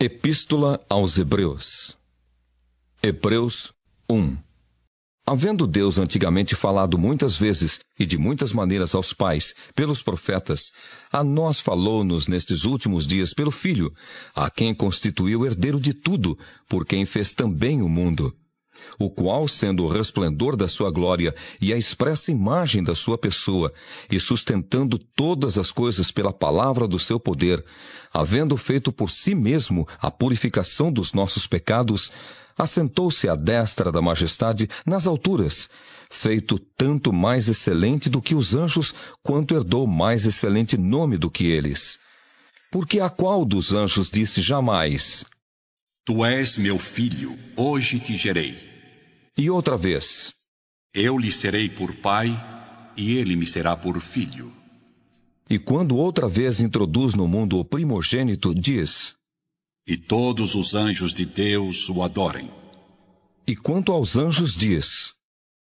Epístola aos Hebreus Hebreus 1 Havendo Deus antigamente falado muitas vezes e de muitas maneiras aos pais, pelos profetas, a nós falou-nos nestes últimos dias pelo Filho, a quem constituiu herdeiro de tudo, por quem fez também o mundo o qual, sendo o resplendor da sua glória e a expressa imagem da sua pessoa, e sustentando todas as coisas pela palavra do seu poder, havendo feito por si mesmo a purificação dos nossos pecados, assentou-se à destra da majestade nas alturas, feito tanto mais excelente do que os anjos, quanto herdou mais excelente nome do que eles. Porque a qual dos anjos disse jamais: Tu és meu filho, hoje te gerei. E outra vez: Eu lhe serei por pai, e ele me será por filho. E quando outra vez introduz no mundo o primogênito, diz: E todos os anjos de Deus o adorem. E quanto aos anjos, diz: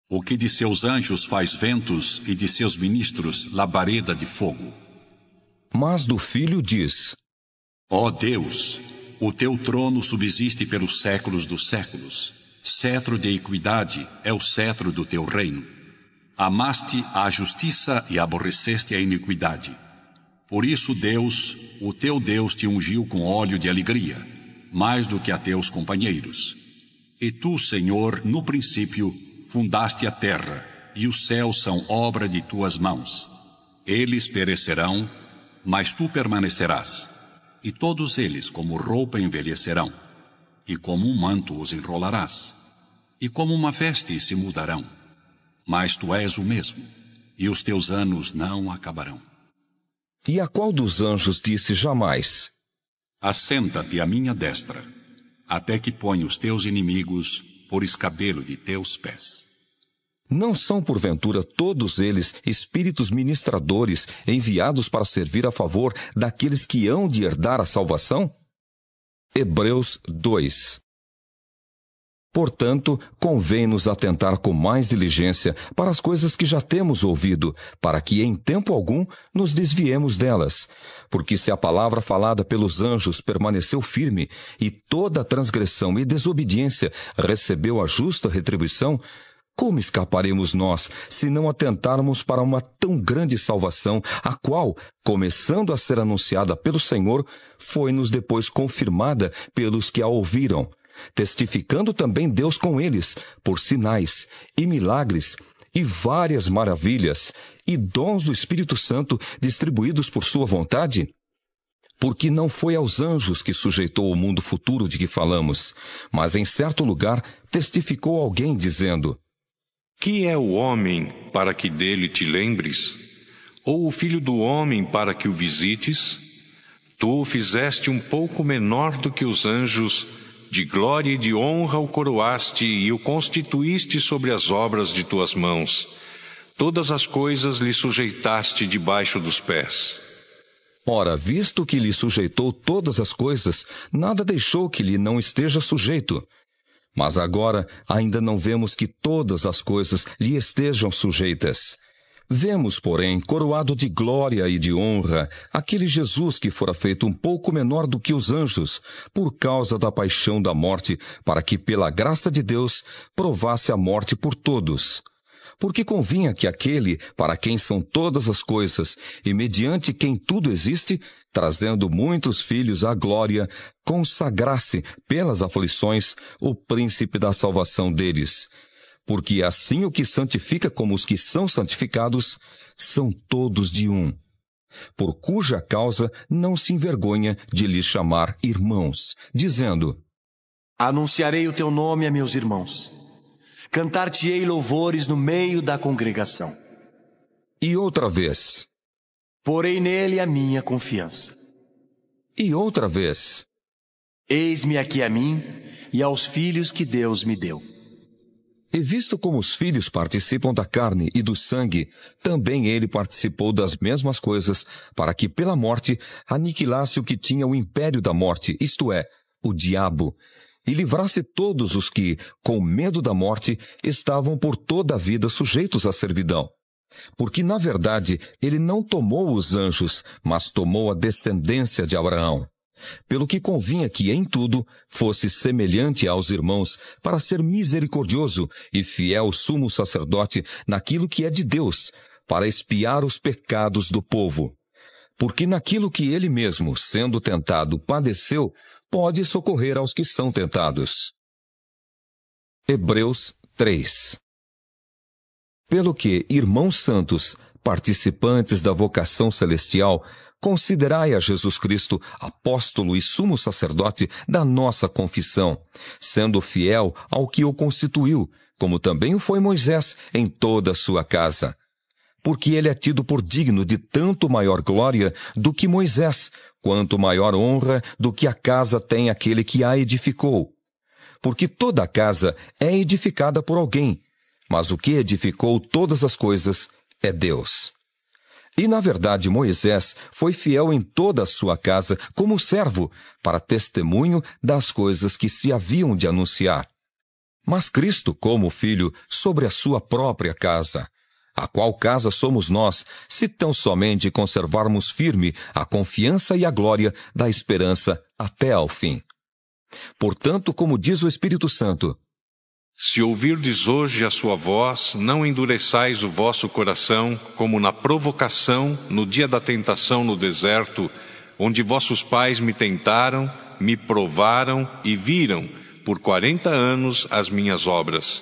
O que de seus anjos faz ventos, e de seus ministros labareda de fogo. Mas do filho diz: Ó oh Deus, o teu trono subsiste pelos séculos dos séculos Cetro de equidade é o cetro do teu reino. Amaste a justiça e aborreceste a iniquidade. Por isso, Deus, o teu Deus, te ungiu com óleo de alegria, mais do que a teus companheiros. E tu, Senhor, no princípio, fundaste a terra, e os céus são obra de tuas mãos. Eles perecerão, mas tu permanecerás, e todos eles, como roupa, envelhecerão e como um manto os enrolarás, e como uma veste se mudarão. Mas tu és o mesmo, e os teus anos não acabarão. E a qual dos anjos disse jamais: Assenta-te à minha destra, até que ponha os teus inimigos por escabelo de teus pés. Não são, porventura, todos eles espíritos ministradores enviados para servir a favor daqueles que hão de herdar a salvação? Hebreus 2. Portanto, convém-nos atentar com mais diligência para as coisas que já temos ouvido, para que em tempo algum nos desviemos delas. Porque se a palavra falada pelos anjos permaneceu firme, e toda transgressão e desobediência recebeu a justa retribuição, como escaparemos nós se não atentarmos para uma tão grande salvação, a qual, começando a ser anunciada pelo Senhor, foi-nos depois confirmada pelos que a ouviram, testificando também Deus com eles, por sinais e milagres e várias maravilhas e dons do Espírito Santo distribuídos por sua vontade? Porque não foi aos anjos que sujeitou o mundo futuro de que falamos, mas em certo lugar testificou alguém dizendo: que é o homem para que dele te lembres? Ou o filho do homem para que o visites? Tu o fizeste um pouco menor do que os anjos, de glória e de honra o coroaste e o constituíste sobre as obras de tuas mãos. Todas as coisas lhe sujeitaste debaixo dos pés. Ora, visto que lhe sujeitou todas as coisas, nada deixou que lhe não esteja sujeito. Mas agora ainda não vemos que todas as coisas lhe estejam sujeitas. Vemos, porém, coroado de glória e de honra, aquele Jesus que fora feito um pouco menor do que os anjos, por causa da paixão da morte, para que, pela graça de Deus, provasse a morte por todos porque convinha que aquele para quem são todas as coisas e mediante quem tudo existe, trazendo muitos filhos à glória, consagrasse pelas aflições o príncipe da salvação deles. Porque assim o que santifica como os que são santificados são todos de um por cuja causa não se envergonha de lhes chamar irmãos, dizendo: Anunciarei o teu nome a meus irmãos cantar-te-ei louvores no meio da congregação. E outra vez. Porei nele a minha confiança. E outra vez. Eis-me aqui a mim e aos filhos que Deus me deu. E visto como os filhos participam da carne e do sangue, também ele participou das mesmas coisas, para que pela morte aniquilasse o que tinha o império da morte, isto é, o diabo, e livrasse todos os que, com medo da morte, estavam por toda a vida sujeitos à servidão. Porque, na verdade, ele não tomou os anjos, mas tomou a descendência de Abraão. Pelo que convinha que, em tudo, fosse semelhante aos irmãos, para ser misericordioso e fiel sumo sacerdote naquilo que é de Deus, para espiar os pecados do povo. Porque naquilo que ele mesmo, sendo tentado, padeceu, pode socorrer aos que são tentados. Hebreus 3 Pelo que, irmãos santos, participantes da vocação celestial, considerai a Jesus Cristo apóstolo e sumo sacerdote da nossa confissão, sendo fiel ao que o constituiu, como também o foi Moisés em toda a sua casa. Porque ele é tido por digno de tanto maior glória do que Moisés, quanto maior honra do que a casa tem aquele que a edificou. Porque toda casa é edificada por alguém, mas o que edificou todas as coisas é Deus. E na verdade Moisés foi fiel em toda a sua casa como servo, para testemunho das coisas que se haviam de anunciar. Mas Cristo como filho sobre a sua própria casa. A qual casa somos nós, se tão somente conservarmos firme a confiança e a glória da esperança até ao fim? Portanto, como diz o Espírito Santo, se ouvirdes hoje a sua voz, não endureçais o vosso coração, como na provocação, no dia da tentação no deserto, onde vossos pais me tentaram, me provaram e viram por quarenta anos as minhas obras.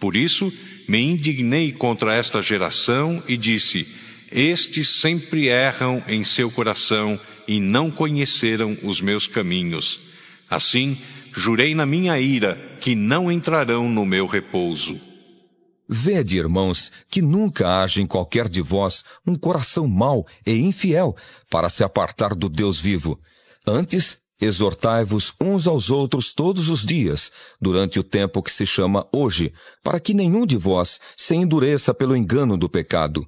Por isso, me indignei contra esta geração e disse: Estes sempre erram em seu coração e não conheceram os meus caminhos. Assim, jurei na minha ira que não entrarão no meu repouso. Vede, irmãos, que nunca haja em qualquer de vós um coração mau e infiel para se apartar do Deus vivo. Antes, Exortai-vos uns aos outros todos os dias, durante o tempo que se chama hoje, para que nenhum de vós se endureça pelo engano do pecado.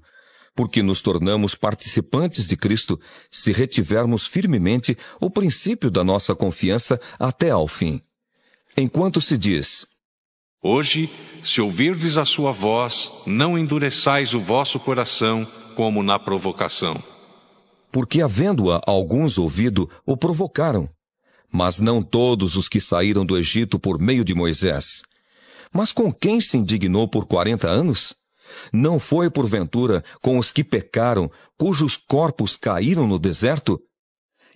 Porque nos tornamos participantes de Cristo se retivermos firmemente o princípio da nossa confiança até ao fim. Enquanto se diz: Hoje, se ouvirdes a sua voz, não endureçais o vosso coração como na provocação. Porque, havendo-a alguns ouvido, o provocaram mas não todos os que saíram do Egito por meio de Moisés. Mas com quem se indignou por quarenta anos? Não foi porventura com os que pecaram, cujos corpos caíram no deserto?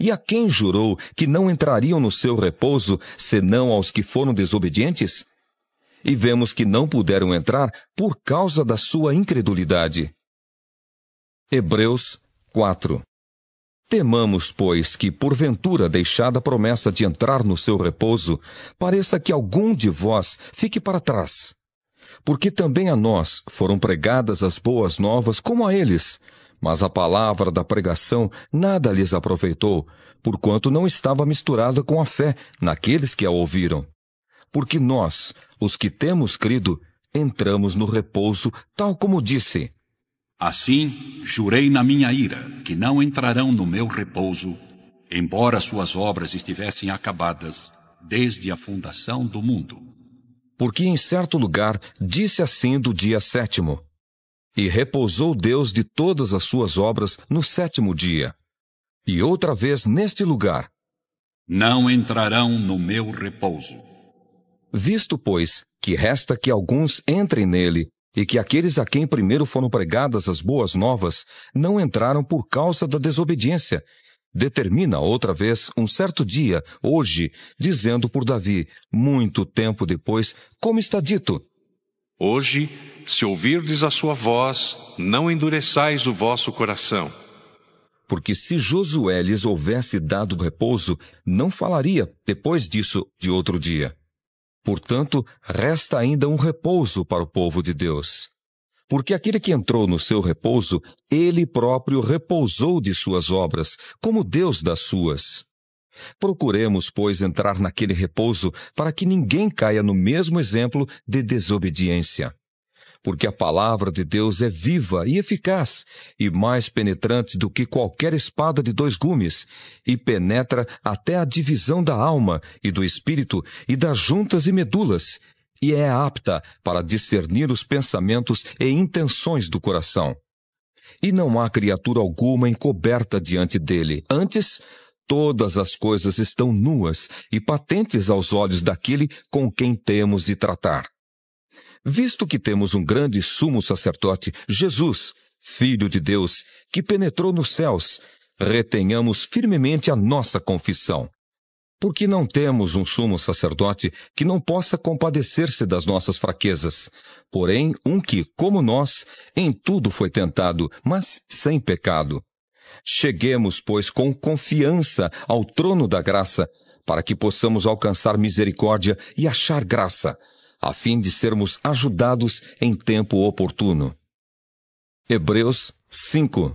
E a quem jurou que não entrariam no seu repouso, senão aos que foram desobedientes? E vemos que não puderam entrar por causa da sua incredulidade. Hebreus 4 Temamos, pois, que, porventura, deixada a promessa de entrar no seu repouso, pareça que algum de vós fique para trás. Porque também a nós foram pregadas as boas novas como a eles, mas a palavra da pregação nada lhes aproveitou, porquanto não estava misturada com a fé naqueles que a ouviram. Porque nós, os que temos crido, entramos no repouso, tal como disse. Assim, jurei na minha ira que não entrarão no meu repouso, embora suas obras estivessem acabadas desde a fundação do mundo. Porque em certo lugar disse assim do dia sétimo: E repousou Deus de todas as suas obras no sétimo dia. E outra vez neste lugar: Não entrarão no meu repouso. Visto, pois, que resta que alguns entrem nele, e que aqueles a quem primeiro foram pregadas as boas novas não entraram por causa da desobediência. Determina outra vez um certo dia, hoje, dizendo por Davi, muito tempo depois, como está dito: Hoje, se ouvirdes a sua voz, não endureçais o vosso coração. Porque se Josué lhes houvesse dado repouso, não falaria, depois disso, de outro dia. Portanto, resta ainda um repouso para o povo de Deus. Porque aquele que entrou no seu repouso, ele próprio repousou de suas obras, como Deus das suas. Procuremos, pois, entrar naquele repouso para que ninguém caia no mesmo exemplo de desobediência porque a palavra de Deus é viva e eficaz, e mais penetrante do que qualquer espada de dois gumes, e penetra até a divisão da alma e do espírito e das juntas e medulas, e é apta para discernir os pensamentos e intenções do coração. E não há criatura alguma encoberta diante dele. Antes, todas as coisas estão nuas e patentes aos olhos daquele com quem temos de tratar visto que temos um grande sumo sacerdote, Jesus, Filho de Deus, que penetrou nos céus, retenhamos firmemente a nossa confissão. Porque não temos um sumo sacerdote que não possa compadecer-se das nossas fraquezas, porém um que, como nós, em tudo foi tentado, mas sem pecado. Cheguemos, pois, com confiança ao trono da graça, para que possamos alcançar misericórdia e achar graça, a fim de sermos ajudados em tempo oportuno. Hebreus 5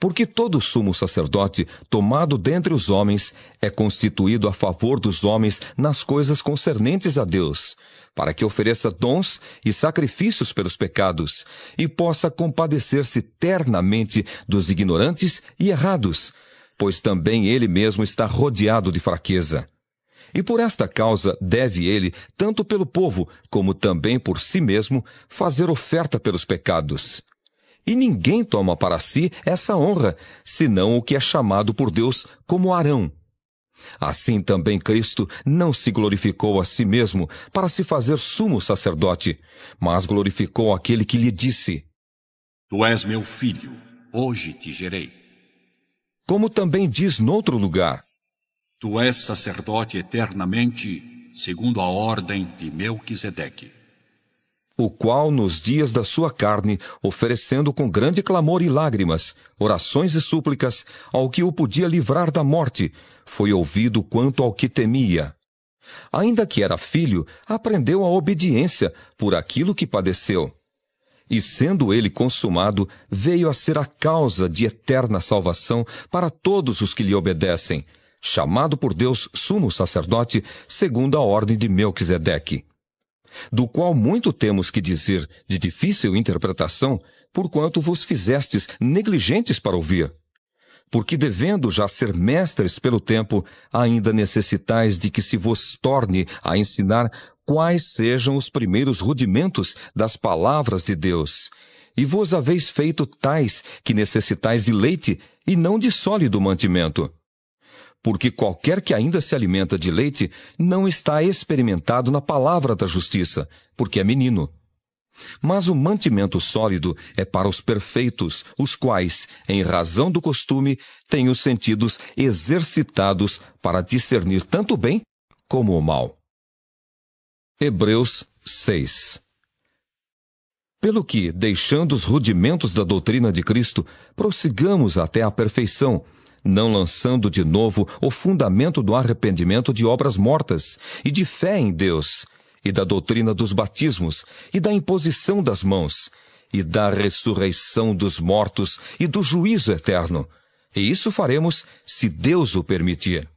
Porque todo sumo sacerdote, tomado dentre os homens, é constituído a favor dos homens nas coisas concernentes a Deus, para que ofereça dons e sacrifícios pelos pecados, e possa compadecer-se ternamente dos ignorantes e errados, pois também ele mesmo está rodeado de fraqueza. E por esta causa deve ele, tanto pelo povo, como também por si mesmo, fazer oferta pelos pecados. E ninguém toma para si essa honra, senão o que é chamado por Deus como Arão. Assim também Cristo não se glorificou a si mesmo para se fazer sumo sacerdote, mas glorificou aquele que lhe disse: Tu és meu filho, hoje te gerei. Como também diz noutro lugar: Tu és sacerdote eternamente, segundo a ordem de Melquisedeque. O qual, nos dias da sua carne, oferecendo com grande clamor e lágrimas, orações e súplicas, ao que o podia livrar da morte, foi ouvido quanto ao que temia. Ainda que era filho, aprendeu a obediência por aquilo que padeceu. E sendo ele consumado, veio a ser a causa de eterna salvação para todos os que lhe obedecem chamado por Deus sumo sacerdote segundo a ordem de Melquisedeque, do qual muito temos que dizer de difícil interpretação, porquanto vos fizestes negligentes para ouvir. Porque devendo já ser mestres pelo tempo, ainda necessitais de que se vos torne a ensinar quais sejam os primeiros rudimentos das palavras de Deus. E vos haveis feito tais que necessitais de leite e não de sólido mantimento porque qualquer que ainda se alimenta de leite não está experimentado na palavra da justiça, porque é menino. Mas o mantimento sólido é para os perfeitos, os quais, em razão do costume, têm os sentidos exercitados para discernir tanto o bem como o mal. Hebreus 6 Pelo que, deixando os rudimentos da doutrina de Cristo, prossigamos até a perfeição, não lançando de novo o fundamento do arrependimento de obras mortas e de fé em Deus, e da doutrina dos batismos, e da imposição das mãos, e da ressurreição dos mortos e do juízo eterno. E isso faremos se Deus o permitir.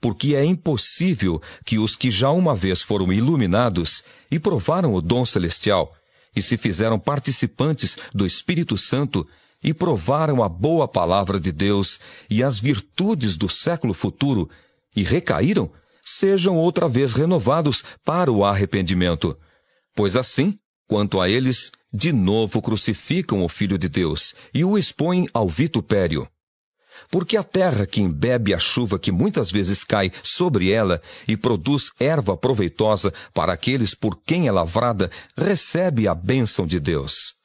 Porque é impossível que os que já uma vez foram iluminados e provaram o dom celestial, e se fizeram participantes do Espírito Santo, e provaram a boa palavra de Deus e as virtudes do século futuro e recaíram, sejam outra vez renovados para o arrependimento. Pois assim, quanto a eles, de novo crucificam o Filho de Deus e o expõem ao vitupério. Porque a terra que embebe a chuva que muitas vezes cai sobre ela e produz erva proveitosa para aqueles por quem é lavrada, recebe a bênção de Deus.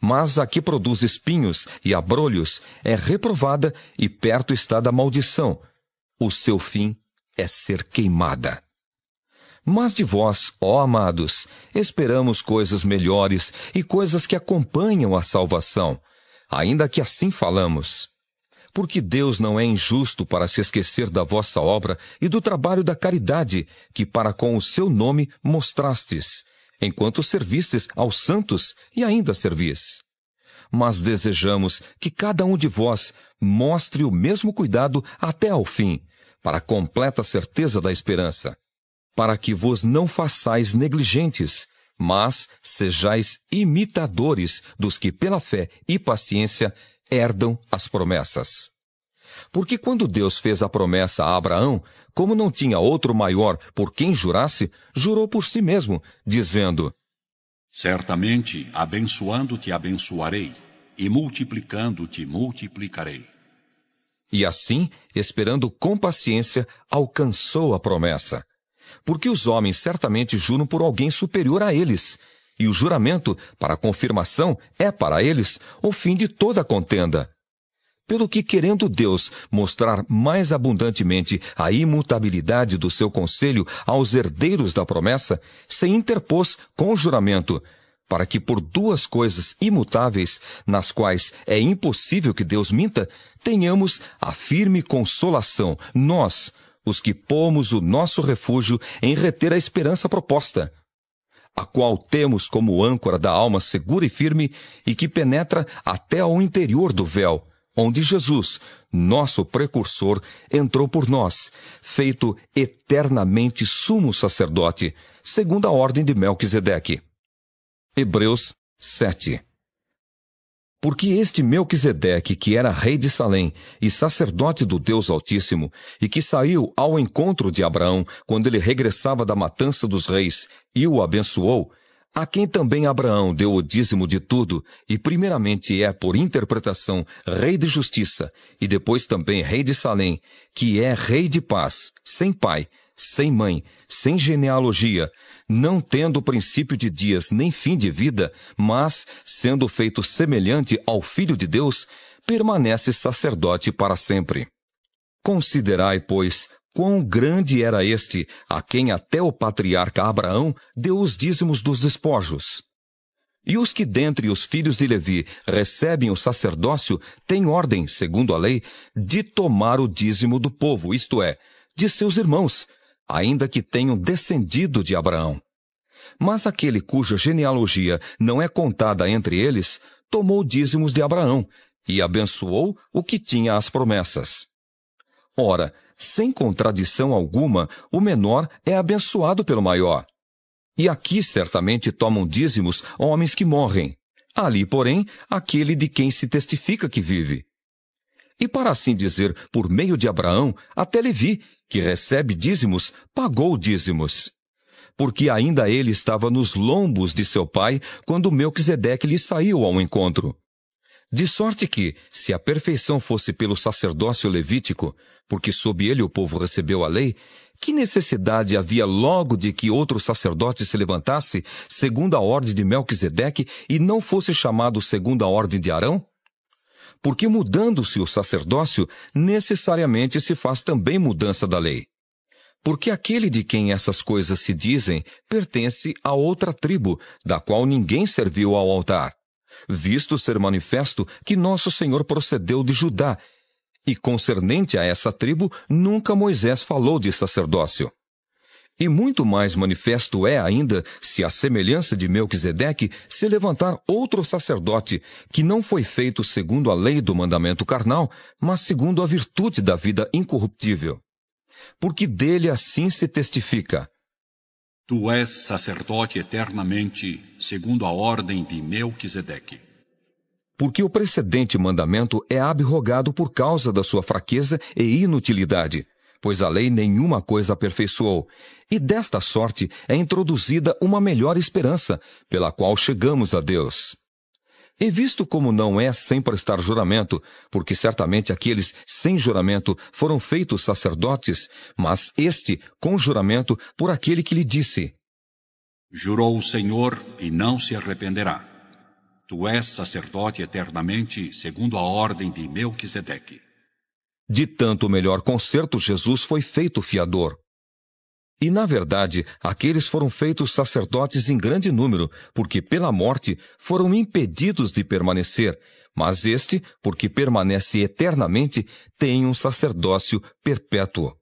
Mas a que produz espinhos e abrolhos é reprovada e perto está da maldição. O seu fim é ser queimada. Mas de vós, ó amados, esperamos coisas melhores e coisas que acompanham a salvação, ainda que assim falamos. Porque Deus não é injusto para se esquecer da vossa obra e do trabalho da caridade que para com o seu nome mostrastes, enquanto servistes aos santos e ainda servis. Mas desejamos que cada um de vós mostre o mesmo cuidado até ao fim, para a completa certeza da esperança, para que vos não façais negligentes, mas sejais imitadores dos que pela fé e paciência herdam as promessas. Porque quando Deus fez a promessa a Abraão, como não tinha outro maior por quem jurasse, jurou por si mesmo, dizendo: Certamente, abençoando-te abençoarei, e multiplicando-te multiplicarei. E assim, esperando com paciência, alcançou a promessa. Porque os homens certamente juram por alguém superior a eles, e o juramento, para confirmação, é para eles o fim de toda contenda pelo que, querendo Deus mostrar mais abundantemente a imutabilidade do seu conselho aos herdeiros da promessa, se interpôs com juramento, para que por duas coisas imutáveis, nas quais é impossível que Deus minta, tenhamos a firme consolação, nós, os que pomos o nosso refúgio em reter a esperança proposta a qual temos como âncora da alma segura e firme e que penetra até ao interior do véu, onde Jesus, nosso precursor, entrou por nós, feito eternamente sumo sacerdote, segundo a ordem de Melquisedeque. Hebreus 7 porque este Melquisedeque, que era rei de Salém e sacerdote do Deus Altíssimo, e que saiu ao encontro de Abraão quando ele regressava da matança dos reis e o abençoou, a quem também Abraão deu o dízimo de tudo, e primeiramente é, por interpretação, rei de justiça, e depois também rei de Salém, que é rei de paz, sem pai, sem mãe, sem genealogia, não tendo princípio de dias nem fim de vida, mas, sendo feito semelhante ao Filho de Deus, permanece sacerdote para sempre. Considerai, pois, Quão grande era este, a quem até o patriarca Abraão deu os dízimos dos despojos? E os que dentre os filhos de Levi recebem o sacerdócio têm ordem, segundo a lei, de tomar o dízimo do povo, isto é, de seus irmãos, ainda que tenham descendido de Abraão. Mas aquele cuja genealogia não é contada entre eles, tomou dízimos de Abraão e abençoou o que tinha as promessas. Ora, sem contradição alguma, o menor é abençoado pelo maior. E aqui certamente tomam dízimos homens que morrem. Ali, porém, aquele de quem se testifica que vive. E para assim dizer, por meio de Abraão, até Levi, que recebe dízimos, pagou dízimos. Porque ainda ele estava nos lombos de seu pai quando Melquisedeque lhe saiu ao encontro. De sorte que, se a perfeição fosse pelo sacerdócio levítico, porque sob ele o povo recebeu a lei, que necessidade havia logo de que outro sacerdote se levantasse segundo a ordem de Melquisedeque e não fosse chamado segundo a ordem de Arão? Porque mudando-se o sacerdócio, necessariamente se faz também mudança da lei. Porque aquele de quem essas coisas se dizem pertence a outra tribo, da qual ninguém serviu ao altar visto ser manifesto que nosso Senhor procedeu de Judá, e concernente a essa tribo, nunca Moisés falou de sacerdócio. E muito mais manifesto é ainda se a semelhança de Melquisedeque se levantar outro sacerdote, que não foi feito segundo a lei do mandamento carnal, mas segundo a virtude da vida incorruptível. Porque dele assim se testifica: Tu és sacerdote eternamente, segundo a ordem de Melquisedeque. Porque o precedente mandamento é abrogado por causa da sua fraqueza e inutilidade, pois a lei nenhuma coisa aperfeiçoou, e desta sorte é introduzida uma melhor esperança, pela qual chegamos a Deus. E visto como não é sem prestar juramento, porque certamente aqueles sem juramento foram feitos sacerdotes, mas este com juramento por aquele que lhe disse: Jurou o Senhor e não se arrependerá. Tu és sacerdote eternamente, segundo a ordem de Melquisedeque. De tanto melhor concerto Jesus foi feito fiador. E, na verdade, aqueles foram feitos sacerdotes em grande número, porque pela morte foram impedidos de permanecer, mas este, porque permanece eternamente, tem um sacerdócio perpétuo.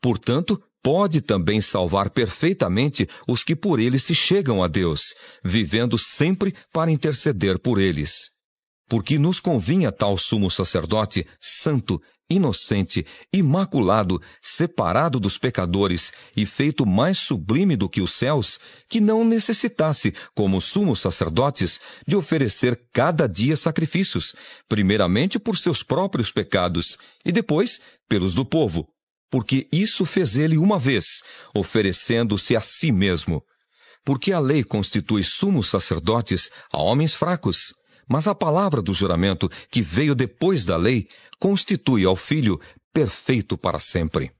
Portanto, pode também salvar perfeitamente os que por ele se chegam a Deus, vivendo sempre para interceder por eles. Porque nos convinha tal sumo sacerdote, santo, inocente, imaculado, separado dos pecadores e feito mais sublime do que os céus, que não necessitasse, como sumos sacerdotes, de oferecer cada dia sacrifícios, primeiramente por seus próprios pecados e depois pelos do povo, porque isso fez ele uma vez, oferecendo-se a si mesmo. Porque a lei constitui sumos sacerdotes a homens fracos mas a palavra do juramento, que veio depois da lei, constitui ao Filho perfeito para sempre.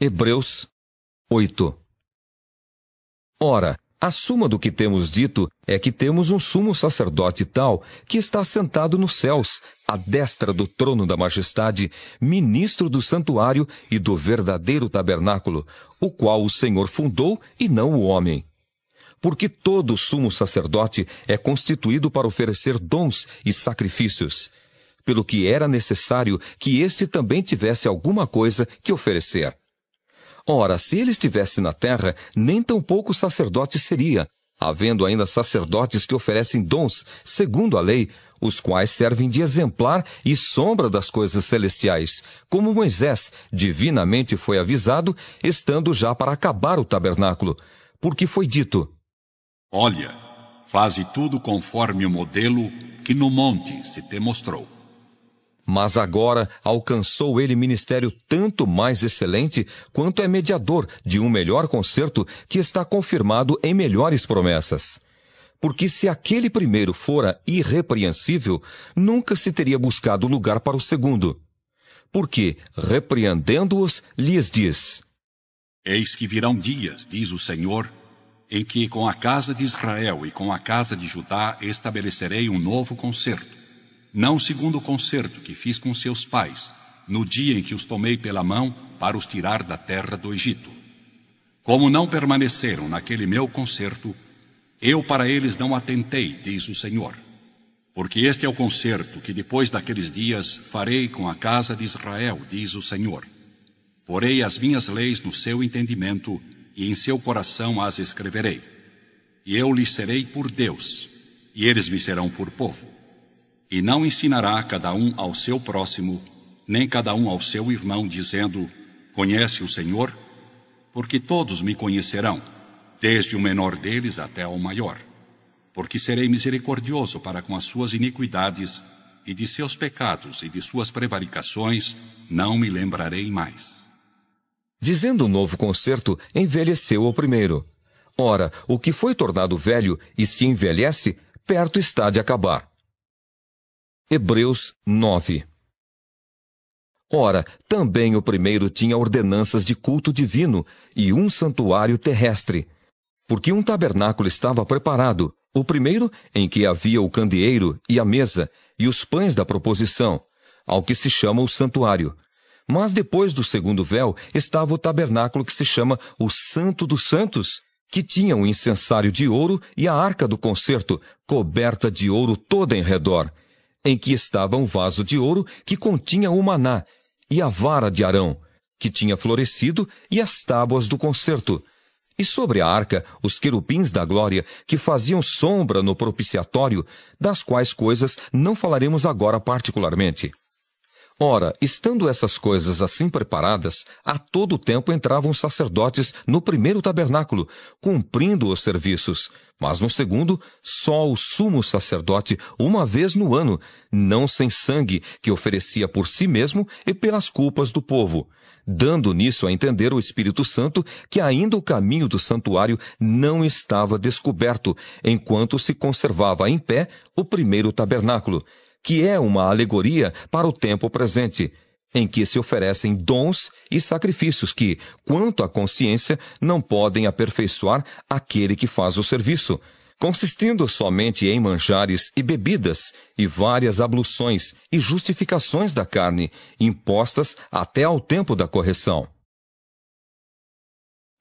Hebreus 8 Ora, a suma do que temos dito é que temos um sumo sacerdote tal que está sentado nos céus, à destra do trono da majestade, ministro do santuário e do verdadeiro tabernáculo, o qual o Senhor fundou e não o homem. Porque todo sumo sacerdote é constituído para oferecer dons e sacrifícios, pelo que era necessário que este também tivesse alguma coisa que oferecer. Ora, se ele estivesse na terra, nem tampouco sacerdote seria, havendo ainda sacerdotes que oferecem dons, segundo a lei, os quais servem de exemplar e sombra das coisas celestiais, como Moisés divinamente foi avisado, estando já para acabar o tabernáculo, porque foi dito: Olha, faze tudo conforme o modelo que no monte se te mostrou. Mas agora alcançou ele ministério tanto mais excelente quanto é mediador de um melhor concerto que está confirmado em melhores promessas. Porque se aquele primeiro fora irrepreensível, nunca se teria buscado lugar para o segundo. Porque, repreendendo-os, lhes diz: Eis que virão dias, diz o Senhor, em que com a casa de Israel e com a casa de Judá estabelecerei um novo concerto, não segundo o concerto que fiz com seus pais, no dia em que os tomei pela mão para os tirar da terra do Egito. Como não permaneceram naquele meu concerto, eu para eles não atentei, diz o Senhor. Porque este é o concerto que depois daqueles dias farei com a casa de Israel, diz o Senhor. Porei as minhas leis no seu entendimento e em seu coração as escreverei. E eu lhes serei por Deus, e eles me serão por povo. E não ensinará cada um ao seu próximo, nem cada um ao seu irmão, dizendo: Conhece o Senhor? Porque todos me conhecerão, desde o menor deles até o maior. Porque serei misericordioso para com as suas iniquidades, e de seus pecados e de suas prevaricações não me lembrarei mais dizendo o um novo concerto envelheceu o primeiro. Ora, o que foi tornado velho e se envelhece, perto está de acabar. Hebreus 9 Ora, também o primeiro tinha ordenanças de culto divino e um santuário terrestre. Porque um tabernáculo estava preparado, o primeiro em que havia o candeeiro e a mesa e os pães da proposição, ao que se chama o santuário, mas depois do segundo véu estava o tabernáculo que se chama o Santo dos Santos, que tinha um incensário de ouro e a arca do concerto, coberta de ouro toda em redor, em que estava um vaso de ouro que continha o maná, e a vara de Arão, que tinha florescido, e as tábuas do concerto, e sobre a arca os querubins da glória, que faziam sombra no propiciatório, das quais coisas não falaremos agora particularmente. Ora, estando essas coisas assim preparadas, a todo tempo entravam os sacerdotes no primeiro tabernáculo, cumprindo os serviços. Mas no segundo, só o sumo sacerdote, uma vez no ano, não sem sangue, que oferecia por si mesmo e pelas culpas do povo, dando nisso a entender o Espírito Santo que ainda o caminho do santuário não estava descoberto, enquanto se conservava em pé o primeiro tabernáculo que é uma alegoria para o tempo presente, em que se oferecem dons e sacrifícios que, quanto à consciência, não podem aperfeiçoar aquele que faz o serviço, consistindo somente em manjares e bebidas e várias abluções e justificações da carne, impostas até ao tempo da correção.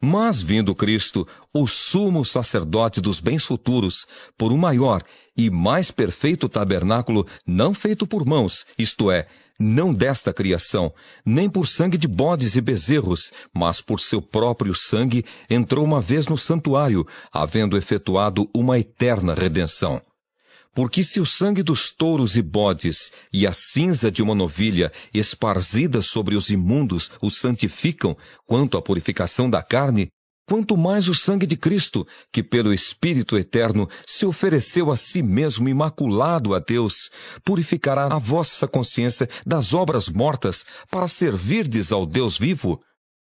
Mas vindo Cristo, o sumo sacerdote dos bens futuros, por um maior e mais perfeito tabernáculo, não feito por mãos, isto é, não desta criação, nem por sangue de bodes e bezerros, mas por seu próprio sangue, entrou uma vez no santuário, havendo efetuado uma eterna redenção. Porque se o sangue dos touros e bodes e a cinza de uma novilha esparzida sobre os imundos o santificam quanto à purificação da carne, quanto mais o sangue de Cristo, que pelo Espírito eterno se ofereceu a si mesmo imaculado a Deus, purificará a vossa consciência das obras mortas para servirdes ao Deus vivo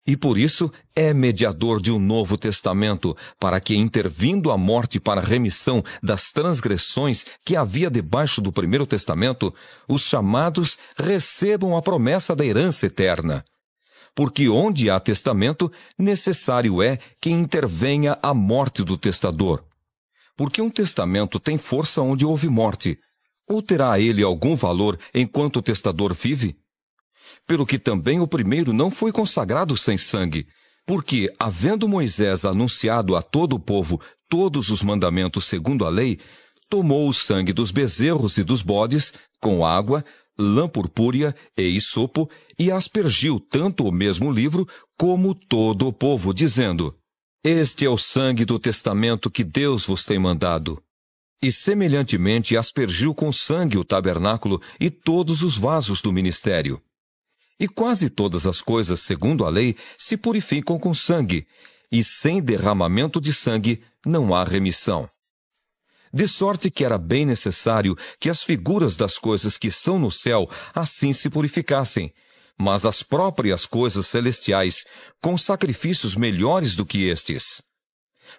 e por isso é mediador de um novo testamento, para que, intervindo a morte para a remissão das transgressões que havia debaixo do primeiro testamento, os chamados recebam a promessa da herança eterna. Porque onde há testamento, necessário é que intervenha a morte do testador. Porque um testamento tem força onde houve morte, ou terá ele algum valor enquanto o testador vive? Pelo que também o primeiro não foi consagrado sem sangue. Porque, havendo Moisés anunciado a todo o povo todos os mandamentos segundo a lei, tomou o sangue dos bezerros e dos bodes, com água, lã purpúrea e isopo, e aspergiu tanto o mesmo livro como todo o povo, dizendo: Este é o sangue do testamento que Deus vos tem mandado. E semelhantemente aspergiu com sangue o tabernáculo e todos os vasos do ministério. E quase todas as coisas, segundo a lei, se purificam com sangue, e sem derramamento de sangue não há remissão. De sorte que era bem necessário que as figuras das coisas que estão no céu assim se purificassem, mas as próprias coisas celestiais com sacrifícios melhores do que estes.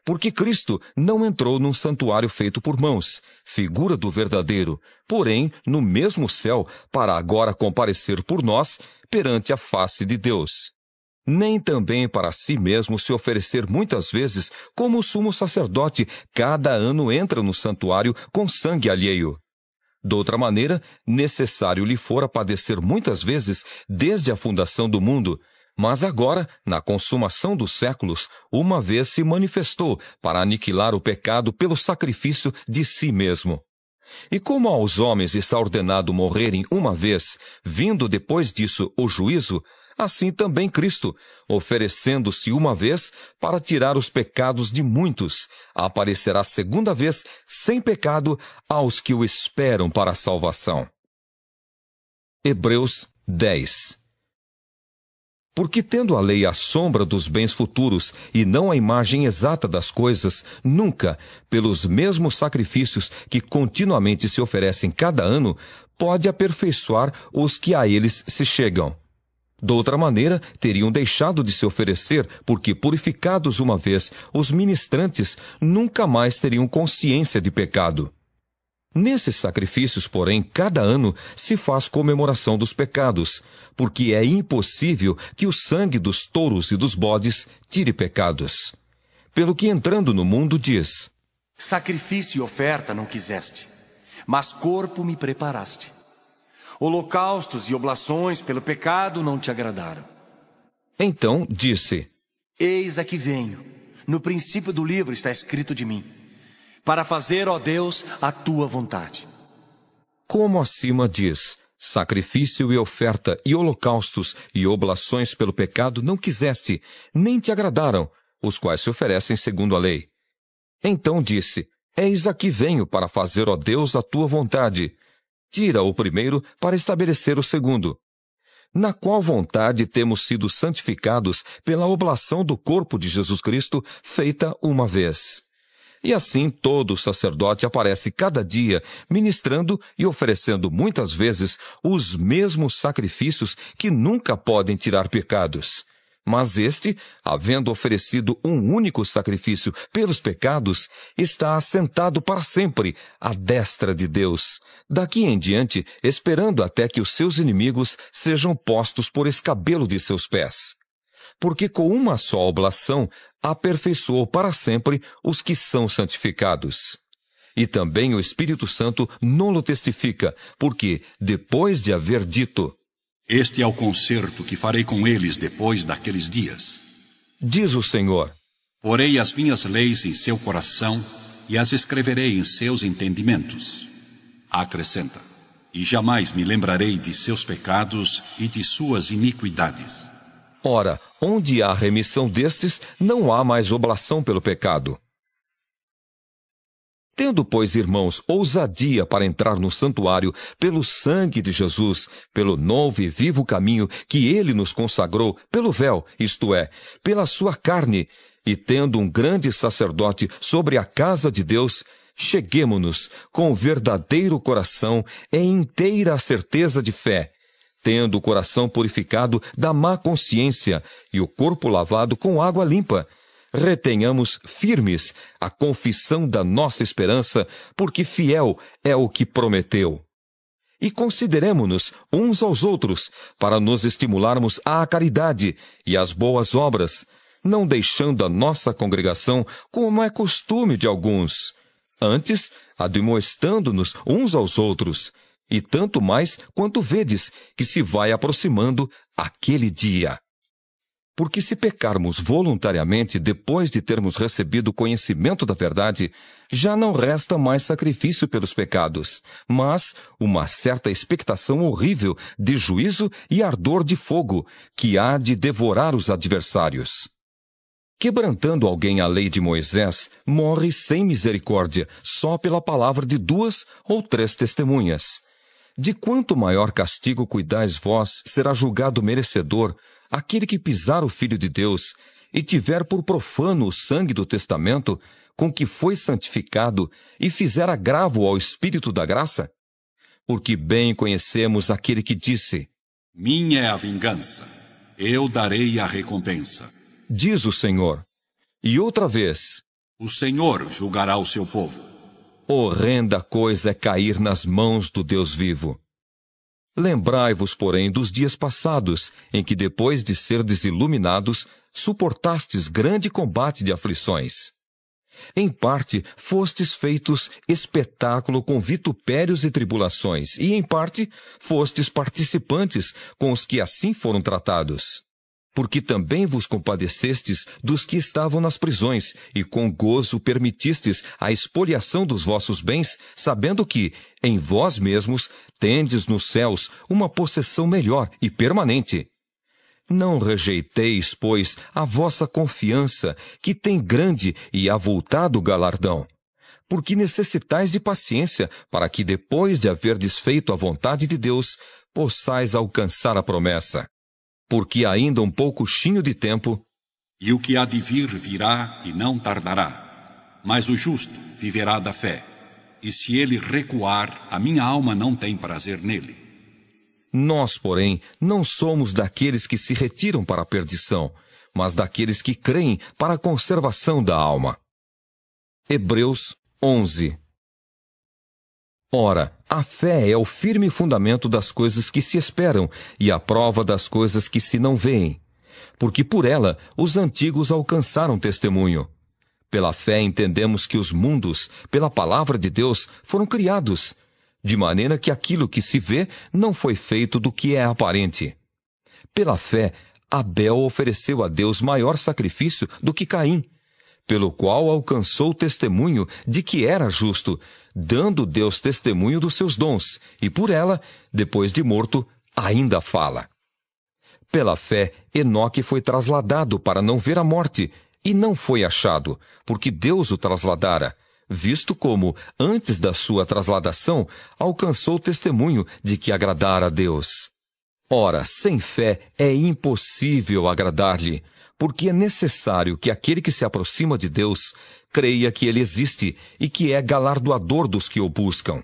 Porque Cristo não entrou num santuário feito por mãos, figura do verdadeiro, porém no mesmo céu, para agora comparecer por nós perante a face de Deus, nem também para si mesmo se oferecer muitas vezes, como o sumo sacerdote cada ano entra no santuário com sangue alheio. outra maneira, necessário lhe fora padecer muitas vezes desde a fundação do mundo, mas agora, na consumação dos séculos, uma vez se manifestou para aniquilar o pecado pelo sacrifício de si mesmo. E como aos homens está ordenado morrerem uma vez, vindo depois disso o juízo, assim também Cristo, oferecendo-se uma vez para tirar os pecados de muitos, aparecerá segunda vez sem pecado aos que o esperam para a salvação. Hebreus 10 porque, tendo a lei a sombra dos bens futuros e não a imagem exata das coisas, nunca, pelos mesmos sacrifícios que continuamente se oferecem cada ano, pode aperfeiçoar os que a eles se chegam. outra maneira, teriam deixado de se oferecer, porque, purificados uma vez, os ministrantes nunca mais teriam consciência de pecado. Nesses sacrifícios, porém, cada ano se faz comemoração dos pecados, porque é impossível que o sangue dos touros e dos bodes tire pecados. Pelo que entrando no mundo diz: Sacrifício e oferta não quiseste, mas corpo me preparaste. Holocaustos e oblações pelo pecado não te agradaram. Então disse: Eis a que venho. No princípio do livro está escrito de mim para fazer, ó Deus, a tua vontade. Como acima diz, sacrifício e oferta e holocaustos e oblações pelo pecado não quiseste, nem te agradaram, os quais se oferecem segundo a lei. Então disse, Eis aqui venho para fazer, ó Deus, a tua vontade. Tira o primeiro para estabelecer o segundo. Na qual vontade temos sido santificados pela oblação do corpo de Jesus Cristo feita uma vez. E assim todo sacerdote aparece cada dia ministrando e oferecendo muitas vezes os mesmos sacrifícios que nunca podem tirar pecados. Mas este, havendo oferecido um único sacrifício pelos pecados, está assentado para sempre à destra de Deus, daqui em diante esperando até que os seus inimigos sejam postos por escabelo de seus pés porque com uma só oblação aperfeiçoou para sempre os que são santificados. E também o Espírito Santo não o testifica, porque, depois de haver dito, Este é o concerto que farei com eles depois daqueles dias, diz o Senhor: Porei as minhas leis em seu coração e as escreverei em seus entendimentos. Acrescenta: E jamais me lembrarei de seus pecados e de suas iniquidades. Ora, onde há remissão destes, não há mais oblação pelo pecado. Tendo, pois, irmãos, ousadia para entrar no santuário pelo sangue de Jesus, pelo novo e vivo caminho que ele nos consagrou, pelo véu, isto é, pela sua carne, e tendo um grande sacerdote sobre a casa de Deus, cheguemo-nos com verdadeiro coração e inteira certeza de fé, tendo o coração purificado da má consciência e o corpo lavado com água limpa, retenhamos firmes a confissão da nossa esperança, porque fiel é o que prometeu. E consideremos-nos uns aos outros, para nos estimularmos à caridade e às boas obras, não deixando a nossa congregação como é costume de alguns, antes admoestando-nos uns aos outros, e tanto mais quanto vedes que se vai aproximando aquele dia. Porque se pecarmos voluntariamente depois de termos recebido conhecimento da verdade, já não resta mais sacrifício pelos pecados, mas uma certa expectação horrível de juízo e ardor de fogo que há de devorar os adversários. Quebrantando alguém a lei de Moisés, morre sem misericórdia, só pela palavra de duas ou três testemunhas. De quanto maior castigo cuidais vós, será julgado merecedor aquele que pisar o Filho de Deus e tiver por profano o sangue do testamento com que foi santificado e fizer agravo ao Espírito da graça? Porque bem conhecemos aquele que disse: Minha é a vingança, eu darei a recompensa. Diz o Senhor. E outra vez: O Senhor julgará o seu povo. Horrenda coisa é cair nas mãos do Deus vivo. Lembrai-vos, porém, dos dias passados, em que, depois de ser desiluminados suportastes grande combate de aflições. Em parte, fostes feitos espetáculo com vitupérios e tribulações, e em parte, fostes participantes com os que assim foram tratados porque também vos compadecestes dos que estavam nas prisões, e com gozo permitistes a expoliação dos vossos bens, sabendo que, em vós mesmos, tendes nos céus uma possessão melhor e permanente. Não rejeiteis, pois, a vossa confiança, que tem grande e avultado galardão. Porque necessitais de paciência, para que depois de haver desfeito a vontade de Deus, possais alcançar a promessa porque ainda um pouquinho de tempo. E o que há de vir virá e não tardará. Mas o justo viverá da fé. E se ele recuar, a minha alma não tem prazer nele. Nós, porém, não somos daqueles que se retiram para a perdição, mas daqueles que creem para a conservação da alma. Hebreus 11, Ora, a fé é o firme fundamento das coisas que se esperam e a prova das coisas que se não veem, porque por ela os antigos alcançaram testemunho. Pela fé entendemos que os mundos, pela palavra de Deus, foram criados, de maneira que aquilo que se vê não foi feito do que é aparente. Pela fé, Abel ofereceu a Deus maior sacrifício do que Caim, pelo qual alcançou testemunho de que era justo, dando Deus testemunho dos seus dons, e por ela, depois de morto, ainda fala. Pela fé, Enoque foi trasladado para não ver a morte, e não foi achado, porque Deus o trasladara, visto como, antes da sua trasladação, alcançou testemunho de que agradara a Deus. Ora, sem fé é impossível agradar-lhe, porque é necessário que aquele que se aproxima de Deus creia que ele existe e que é galardoador dos que o buscam.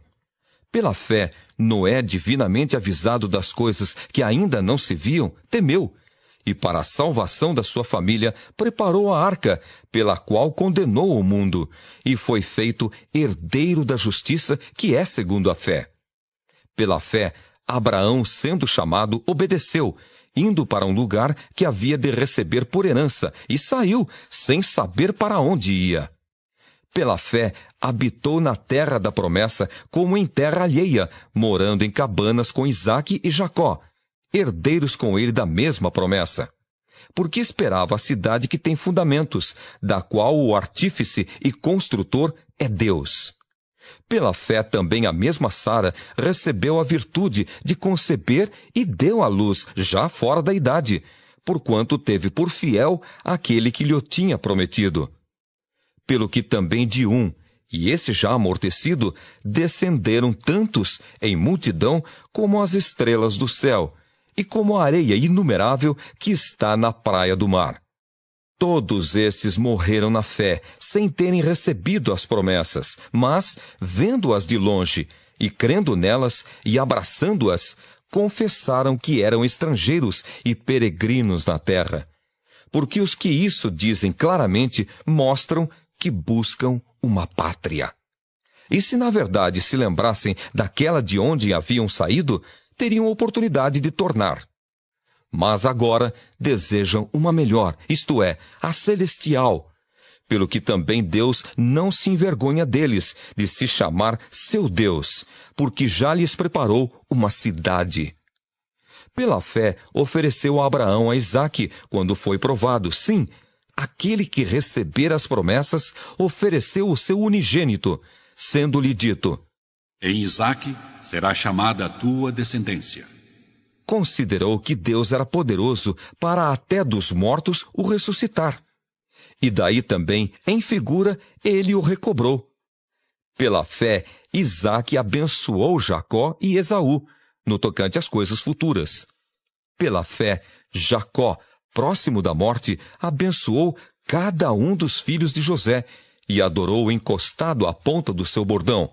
Pela fé, Noé, divinamente avisado das coisas que ainda não se viam, temeu, e para a salvação da sua família preparou a arca, pela qual condenou o mundo, e foi feito herdeiro da justiça que é segundo a fé. Pela fé, Abraão, sendo chamado, obedeceu, indo para um lugar que havia de receber por herança, e saiu, sem saber para onde ia. Pela fé, habitou na terra da promessa, como em terra alheia, morando em cabanas com Isaque e Jacó, herdeiros com ele da mesma promessa. Porque esperava a cidade que tem fundamentos, da qual o artífice e construtor é Deus. Pela fé também a mesma Sara recebeu a virtude de conceber e deu à luz, já fora da idade, porquanto teve por fiel aquele que lhe o tinha prometido. Pelo que também de um, e esse já amortecido, descenderam tantos em multidão como as estrelas do céu, e como a areia inumerável que está na praia do mar. Todos estes morreram na fé, sem terem recebido as promessas, mas, vendo-as de longe, e crendo nelas e abraçando-as, confessaram que eram estrangeiros e peregrinos na terra. Porque os que isso dizem claramente mostram que buscam uma pátria. E se na verdade se lembrassem daquela de onde haviam saído, teriam oportunidade de tornar mas agora desejam uma melhor, isto é, a celestial. Pelo que também Deus não se envergonha deles, de se chamar seu Deus, porque já lhes preparou uma cidade. Pela fé, ofereceu a Abraão a Isaque, quando foi provado. Sim, aquele que receber as promessas ofereceu o seu unigênito, sendo-lhe dito: Em Isaque será chamada a tua descendência considerou que Deus era poderoso para até dos mortos o ressuscitar. E daí também, em figura, ele o recobrou. Pela fé, Isaac abençoou Jacó e Esaú, no tocante às coisas futuras. Pela fé, Jacó, próximo da morte, abençoou cada um dos filhos de José e adorou encostado à ponta do seu bordão.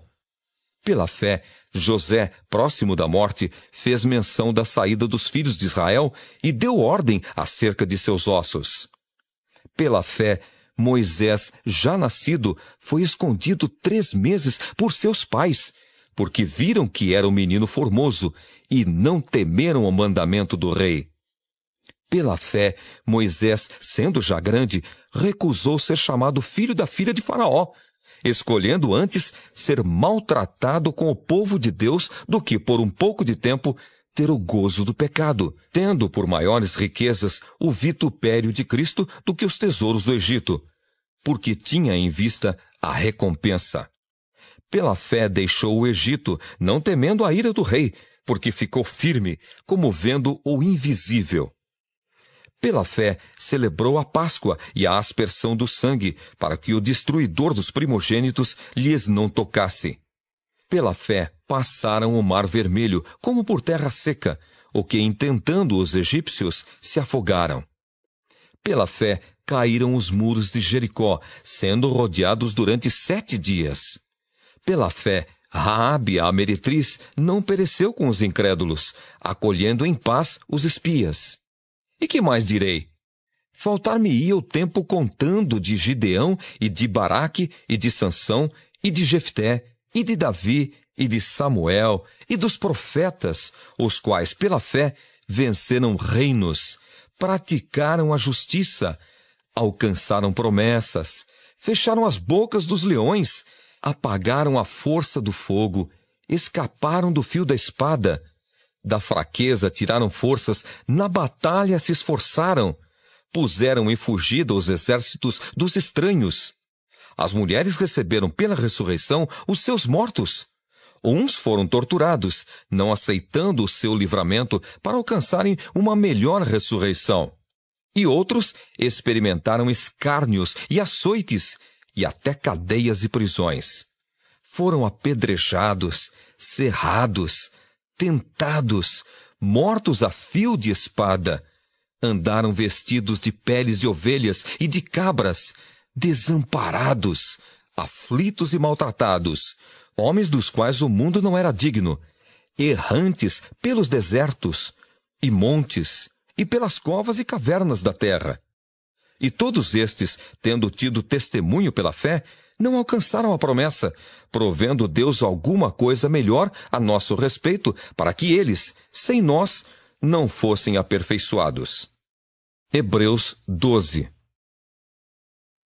Pela fé, José, próximo da morte, fez menção da saída dos filhos de Israel e deu ordem acerca de seus ossos. Pela fé, Moisés, já nascido, foi escondido três meses por seus pais, porque viram que era um menino formoso e não temeram o mandamento do rei. Pela fé, Moisés, sendo já grande, recusou ser chamado filho da filha de Faraó, escolhendo antes ser maltratado com o povo de Deus do que, por um pouco de tempo, ter o gozo do pecado, tendo por maiores riquezas o vitupério de Cristo do que os tesouros do Egito, porque tinha em vista a recompensa. Pela fé deixou o Egito, não temendo a ira do rei, porque ficou firme, como vendo o invisível. Pela fé, celebrou a Páscoa e a aspersão do sangue, para que o destruidor dos primogênitos lhes não tocasse. Pela fé, passaram o mar vermelho, como por terra seca, o que, intentando os egípcios, se afogaram. Pela fé, caíram os muros de Jericó, sendo rodeados durante sete dias. Pela fé, Raabe, a meretriz, não pereceu com os incrédulos, acolhendo em paz os espias. E que mais direi? Faltar-me-ia o tempo contando de Gideão e de Baraque e de Sansão e de Jefté e de Davi e de Samuel e dos profetas, os quais pela fé venceram reinos, praticaram a justiça, alcançaram promessas, fecharam as bocas dos leões, apagaram a força do fogo, escaparam do fio da espada, da fraqueza tiraram forças, na batalha se esforçaram, puseram em fugida os exércitos dos estranhos. As mulheres receberam pela ressurreição os seus mortos. Uns foram torturados, não aceitando o seu livramento para alcançarem uma melhor ressurreição. E outros experimentaram escárnios e açoites, e até cadeias e prisões. Foram apedrejados, cerrados, tentados, mortos a fio de espada. Andaram vestidos de peles de ovelhas e de cabras, desamparados, aflitos e maltratados, homens dos quais o mundo não era digno, errantes pelos desertos e montes e pelas covas e cavernas da terra. E todos estes, tendo tido testemunho pela fé, não alcançaram a promessa, provendo Deus alguma coisa melhor a nosso respeito, para que eles, sem nós, não fossem aperfeiçoados. Hebreus 12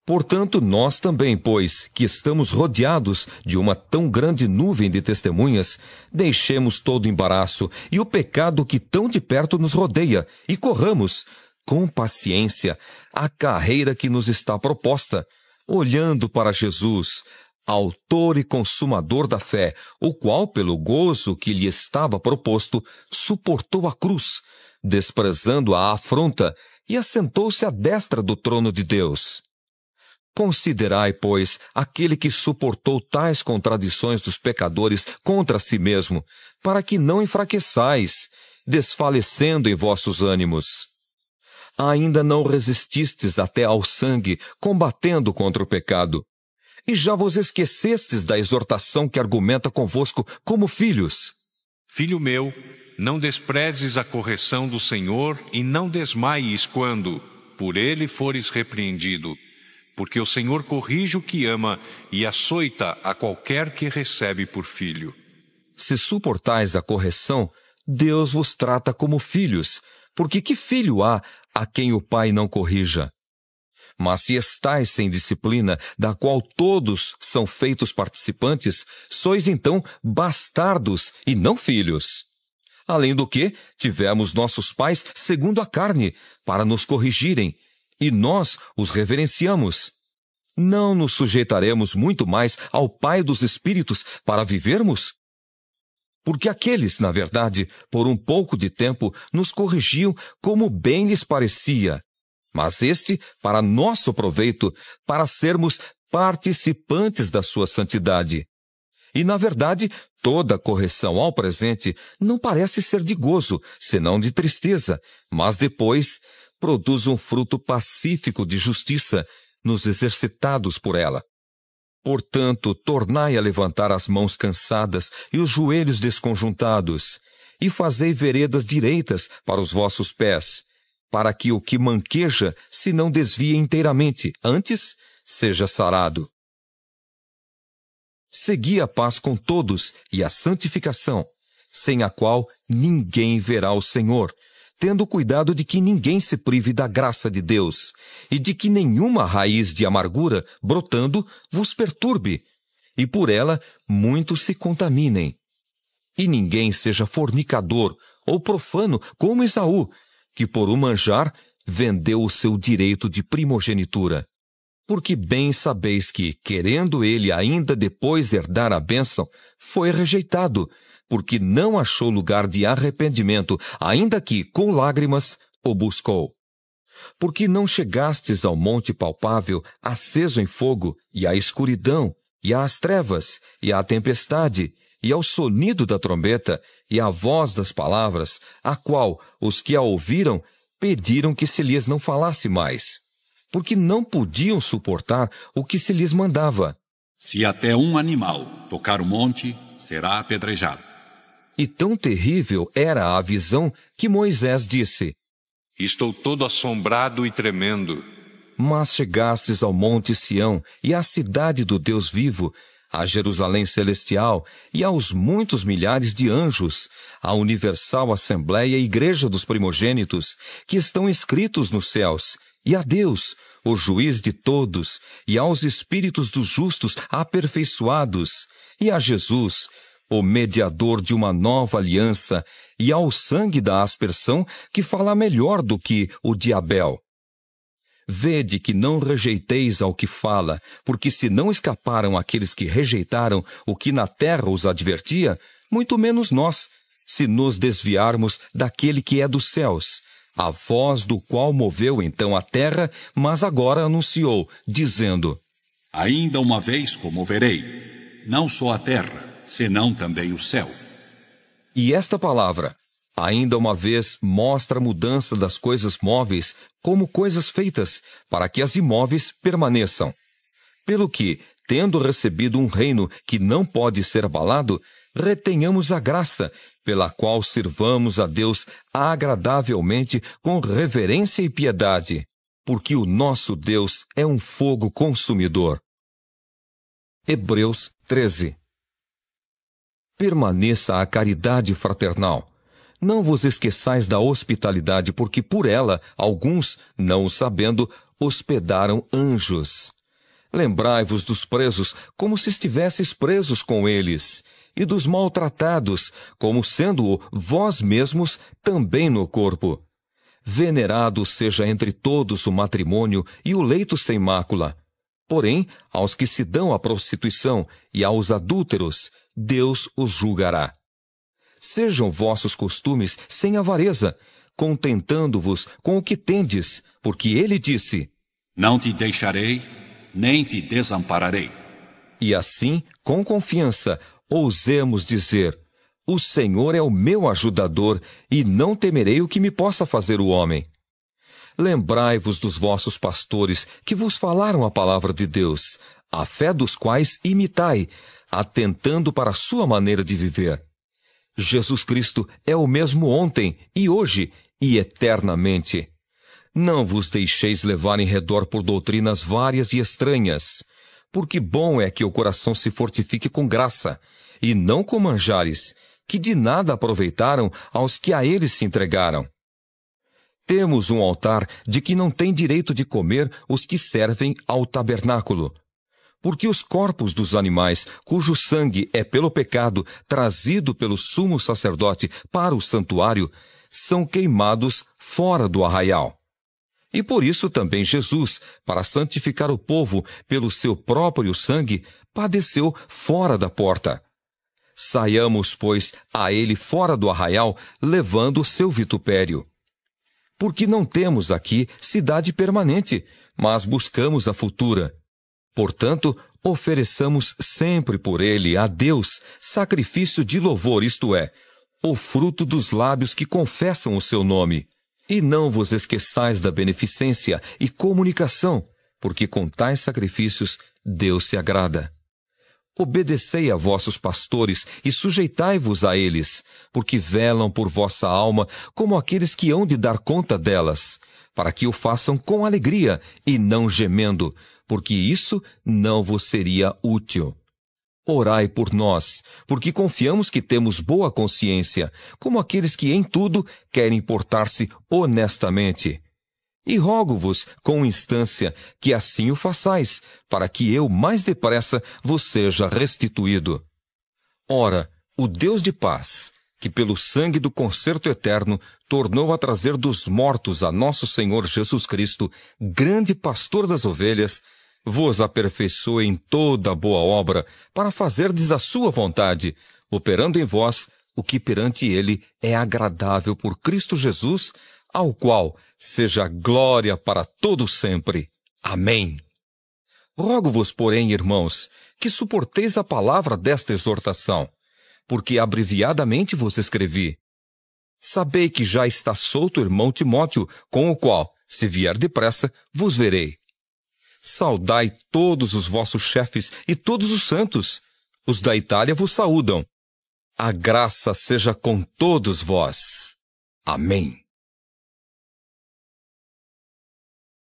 Portanto, nós também, pois, que estamos rodeados de uma tão grande nuvem de testemunhas, deixemos todo embaraço e o pecado que tão de perto nos rodeia, e corramos, com paciência, a carreira que nos está proposta, olhando para Jesus, autor e consumador da fé, o qual, pelo gozo que lhe estava proposto, suportou a cruz, desprezando a afronta, e assentou-se à destra do trono de Deus. Considerai, pois, aquele que suportou tais contradições dos pecadores contra si mesmo, para que não enfraqueçais, desfalecendo em vossos ânimos ainda não resististes até ao sangue, combatendo contra o pecado. E já vos esquecestes da exortação que argumenta convosco como filhos. Filho meu, não desprezes a correção do Senhor e não desmaies quando, por ele fores repreendido. Porque o Senhor corrige o que ama e açoita a qualquer que recebe por filho. Se suportais a correção, Deus vos trata como filhos, porque que filho há a quem o pai não corrija? Mas se estáis sem disciplina, da qual todos são feitos participantes, sois então bastardos e não filhos. Além do que, tivemos nossos pais segundo a carne, para nos corrigirem, e nós os reverenciamos. Não nos sujeitaremos muito mais ao Pai dos Espíritos para vivermos? Porque aqueles, na verdade, por um pouco de tempo, nos corrigiam como bem lhes parecia, mas este para nosso proveito, para sermos participantes da sua santidade. E, na verdade, toda correção ao presente não parece ser de gozo, senão de tristeza, mas depois produz um fruto pacífico de justiça nos exercitados por ela. Portanto, tornai a levantar as mãos cansadas e os joelhos desconjuntados, e fazei veredas direitas para os vossos pés, para que o que manqueja se não desvie inteiramente, antes seja sarado. Segui a paz com todos e a santificação, sem a qual ninguém verá o Senhor, tendo cuidado de que ninguém se prive da graça de Deus, e de que nenhuma raiz de amargura, brotando, vos perturbe, e por ela muitos se contaminem. E ninguém seja fornicador ou profano como Esaú, que por um manjar vendeu o seu direito de primogenitura. Porque bem sabeis que, querendo ele ainda depois herdar a bênção, foi rejeitado, porque não achou lugar de arrependimento, ainda que com lágrimas o buscou. Porque não chegastes ao monte palpável, aceso em fogo, e à escuridão, e às trevas, e à tempestade, e ao sonido da trombeta, e à voz das palavras, a qual os que a ouviram pediram que se lhes não falasse mais, porque não podiam suportar o que se lhes mandava. Se até um animal tocar o monte, será apedrejado. E tão terrível era a visão que Moisés disse: Estou todo assombrado e tremendo. Mas chegastes ao Monte Sião e à cidade do Deus vivo, a Jerusalém Celestial e aos muitos milhares de anjos, à universal Assembleia e Igreja dos Primogênitos, que estão escritos nos céus, e a Deus, o juiz de todos, e aos espíritos dos justos aperfeiçoados, e a Jesus, o mediador de uma nova aliança, e ao sangue da aspersão que fala melhor do que o de Abel. Vede que não rejeiteis ao que fala, porque se não escaparam aqueles que rejeitaram o que na terra os advertia, muito menos nós, se nos desviarmos daquele que é dos céus, a voz do qual moveu então a terra, mas agora anunciou, dizendo: Ainda uma vez comoverei, não só a terra, senão também o céu. E esta palavra, ainda uma vez, mostra a mudança das coisas móveis como coisas feitas, para que as imóveis permaneçam. Pelo que, tendo recebido um reino que não pode ser abalado, retenhamos a graça, pela qual sirvamos a Deus agradavelmente com reverência e piedade, porque o nosso Deus é um fogo consumidor. Hebreus 13 Permaneça a caridade fraternal. Não vos esqueçais da hospitalidade, porque por ela alguns, não o sabendo, hospedaram anjos. Lembrai-vos dos presos, como se estivesseis presos com eles, e dos maltratados, como sendo-o vós mesmos também no corpo. Venerado seja entre todos o matrimônio e o leito sem mácula. Porém, aos que se dão à prostituição e aos adúlteros, Deus os julgará. Sejam vossos costumes sem avareza, contentando-vos com o que tendes, porque ele disse: Não te deixarei, nem te desampararei. E assim, com confiança, ousemos dizer: O Senhor é o meu ajudador, e não temerei o que me possa fazer o homem. Lembrai-vos dos vossos pastores que vos falaram a palavra de Deus, a fé dos quais imitai, atentando para a sua maneira de viver. Jesus Cristo é o mesmo ontem e hoje e eternamente. Não vos deixeis levar em redor por doutrinas várias e estranhas, porque bom é que o coração se fortifique com graça, e não com manjares, que de nada aproveitaram aos que a eles se entregaram. Temos um altar de que não tem direito de comer os que servem ao tabernáculo, porque os corpos dos animais, cujo sangue é pelo pecado trazido pelo sumo sacerdote para o santuário, são queimados fora do arraial. E por isso também Jesus, para santificar o povo pelo seu próprio sangue, padeceu fora da porta. Saiamos, pois, a ele fora do arraial, levando o seu vitupério. Porque não temos aqui cidade permanente, mas buscamos a futura. Portanto, ofereçamos sempre por ele a Deus sacrifício de louvor, isto é, o fruto dos lábios que confessam o seu nome. E não vos esqueçais da beneficência e comunicação, porque com tais sacrifícios Deus se agrada. Obedecei a vossos pastores e sujeitai-vos a eles, porque velam por vossa alma como aqueles que hão de dar conta delas, para que o façam com alegria e não gemendo, porque isso não vos seria útil. Orai por nós, porque confiamos que temos boa consciência, como aqueles que em tudo querem portar-se honestamente. E rogo-vos, com instância, que assim o façais, para que eu mais depressa vos seja restituído. Ora, o Deus de paz, que pelo sangue do concerto eterno tornou a trazer dos mortos a nosso Senhor Jesus Cristo, grande pastor das ovelhas, vos aperfeiçoe em toda boa obra, para fazerdes a sua vontade, operando em vós o que perante ele é agradável por Cristo Jesus, ao qual seja glória para todo sempre. Amém. Rogo-vos, porém, irmãos, que suporteis a palavra desta exortação porque abreviadamente vos escrevi. Sabei que já está solto o irmão Timóteo, com o qual, se vier depressa, vos verei. Saudai todos os vossos chefes e todos os santos. Os da Itália vos saúdam. A graça seja com todos vós. Amém.